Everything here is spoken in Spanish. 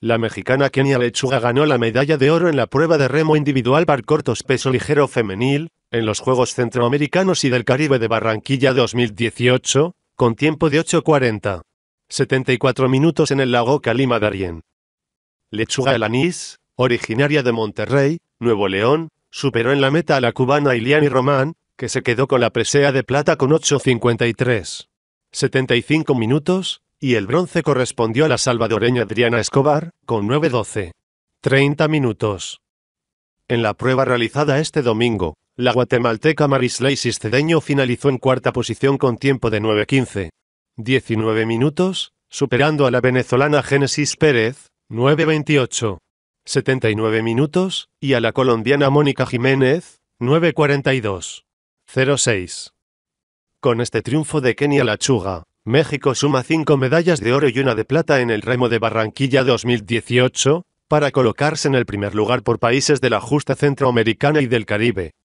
La mexicana Kenia Lechuga ganó la medalla de oro en la prueba de remo individual para cortos peso ligero femenil, en los Juegos Centroamericanos y del Caribe de Barranquilla 2018, con tiempo de 8.40. 74 minutos en el lago Calima d'arién Lechuga Elanís, originaria de Monterrey, Nuevo León, superó en la meta a la cubana Iliani Román, que se quedó con la presea de plata con 8.53. 75 minutos, y el bronce correspondió a la salvadoreña Adriana Escobar, con 9 30 minutos. En la prueba realizada este domingo, la guatemalteca Marisley Cisedeño finalizó en cuarta posición con tiempo de 9 19 minutos, superando a la venezolana Génesis Pérez, 9 79 minutos, y a la colombiana Mónica Jiménez, 9 Con este triunfo de Kenia Lachuga, México suma cinco medallas de oro y una de plata en el remo de Barranquilla 2018, para colocarse en el primer lugar por países de la justa centroamericana y del Caribe.